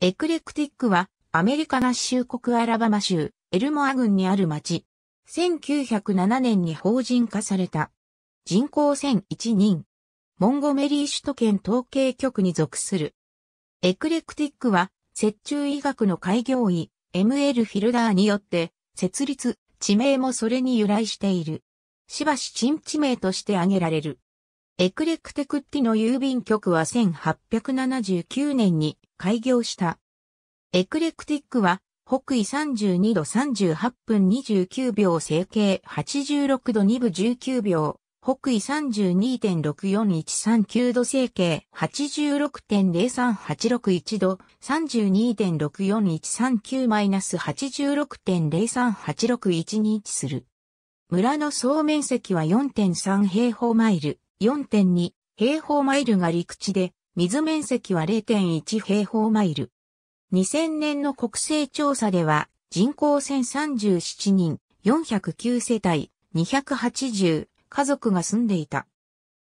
エクレクティックはアメリカ合衆国アラバマ州エルモア郡にある町。1907年に法人化された。人口1001人。モンゴメリー首都圏統計局に属する。エクレクティックは雪中医学の開業医 ML フィルダーによって設立、地名もそれに由来している。しばし新地名として挙げられる。エクレクティクッティの郵便局は1879年に開業した。エクレクティックは、北緯32度38分29秒整形86度2分19秒、北緯32.64139度整形86.03861度32.64139-86.0386121する。村の総面積は4.3平方マイル、4.2平方マイルが陸地で、水面積は0.1平方マイル。2000年の国勢調査では、人口1037人、409世帯、280家族が住んでいた。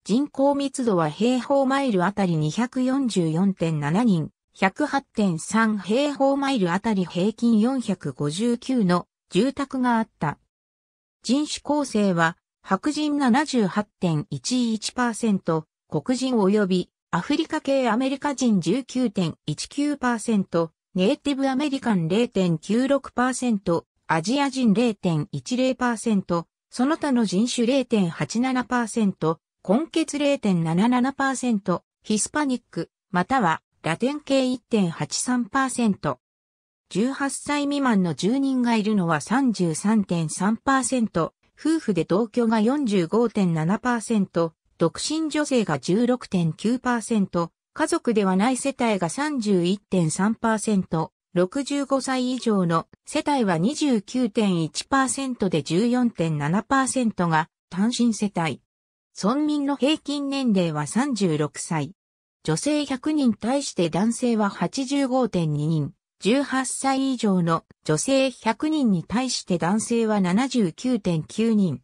人口密度は平方マイルあたり244.7人、108.3平方マイルあたり平均459の住宅があった。人種構成は白人78.11%、黒人及びアフリカ系アメリカ人19.19%、ネイティブアメリカン0.96%、アジア人0.10%、その他の人種0.87%、根血0.77%、ヒスパニック、またはラテン系1.83%。18歳未満の住人がいるのは33.3%、夫婦で同居が45.7%、独身女性が16.9%、家族ではない世帯が31.3%、65歳以上の世帯は29.1%で14.7%が単身世帯。村民の平均年齢は36歳。女性100人対して男性は85.2人。18歳以上の女性100人に対して男性は79.9人。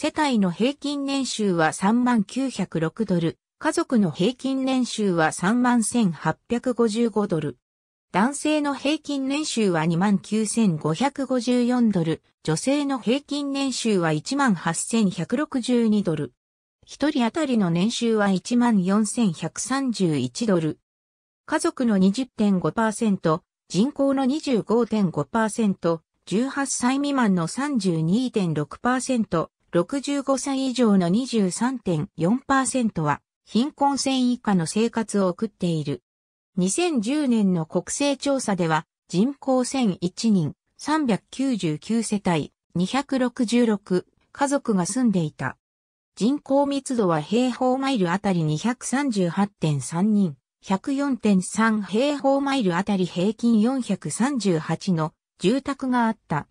世帯の平均年収は3906ドル、家族の平均年収は31855ドル。男性の平均年収は29,554ドル、女性の平均年収は18,162ドル。一人当たりの年収は14,131ドル。家族の20.5%、人口の25.5%、18歳未満の32.6%、65歳以上の23.4%は貧困線以下の生活を送っている。2010年の国勢調査では人口1001人、399世帯、266家族が住んでいた。人口密度は平方マイルあたり238.3人、104.3平方マイルあたり平均438の住宅があった。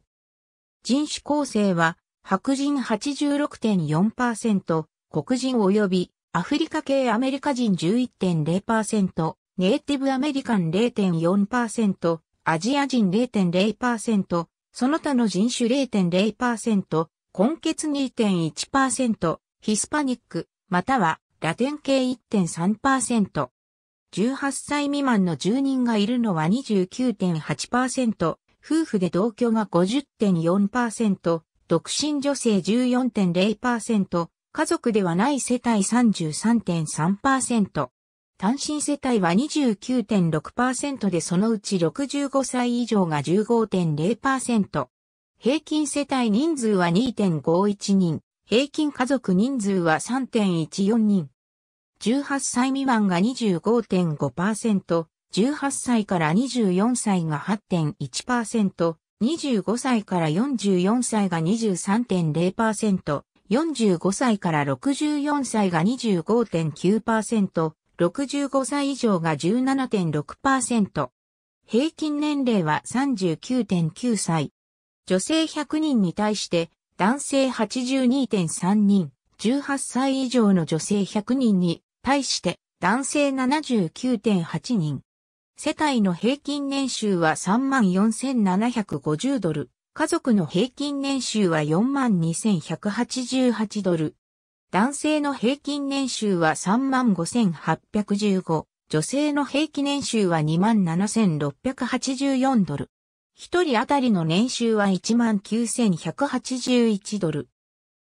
人種構成は白人86.4%、黒人及びアフリカ系アメリカ人11.0%、ネイティブアメリカン0.4%、アジア人0.0%、その他の人種0.0%、根血2.1%、ヒスパニック、またはラテン系1.3%。18歳未満の住人がいるのは29.8%、夫婦で同居が50.4%、独身女性14.0%、家族ではない世帯33.3%、単身世帯は29.6%でそのうち65歳以上が15.0%、平均世帯人数は2.51人、平均家族人数は3.14人。18歳未満が25.5%、18歳から24歳が8.1%、25歳から44歳が23.0%、45歳から64歳が25.9%、65歳以上が17.6%。平均年齢は39.9歳。女性100人に対して男性82.3人、18歳以上の女性100人に対して男性79.8人、世帯の平均年収は34,750ドル。家族の平均年収は42,188ドル。男性の平均年収は35,815。女性の平均年収は27,684ドル。一人当たりの年収は19,181ドル。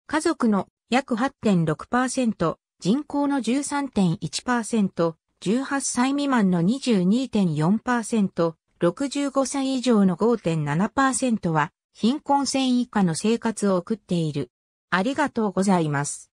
家族の約8.6%、人口の13.1%、18歳未満の22.4%、65歳以上の5.7%は貧困線以下の生活を送っている。ありがとうございます。